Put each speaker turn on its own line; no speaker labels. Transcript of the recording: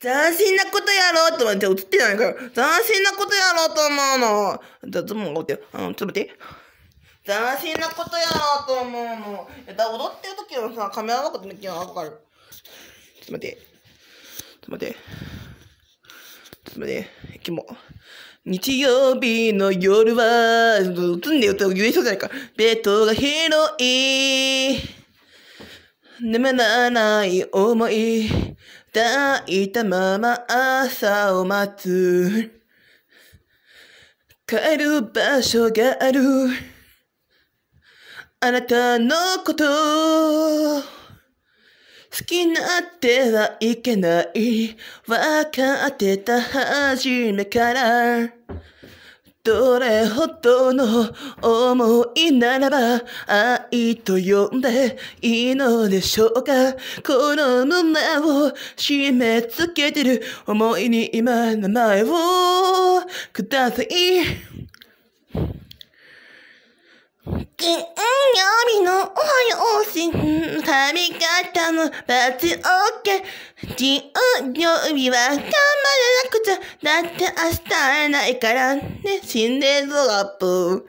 斬新なことやろうと思って、映ってないから、斬新なことやろうと思うの。じゃ、ズボンがって、あの、ちょっと待って。斬新なことやろうと思うの。え、だ、踊ってる時のさ、カメラのこと見てるのわかる。ちょっと待って。ちょっと待
って。ちょっと待って。キモ。日曜日の夜は、映んでよて言えそうじゃないか。ベッドが広い。眠らない思い、抱いたまま朝を待つ。帰る場所がある。あなたのこと、好きになってはいけない。わかってた初めから。どれほどの思いならば愛と呼んでいいのでしょうかこの胸を締め付けてる思いに今名前をください。
金曜日のおはようし、髪型のバチオッケー。曜日は頑張らなくちゃ。だって明日会えないからね、心霊ゾアップ。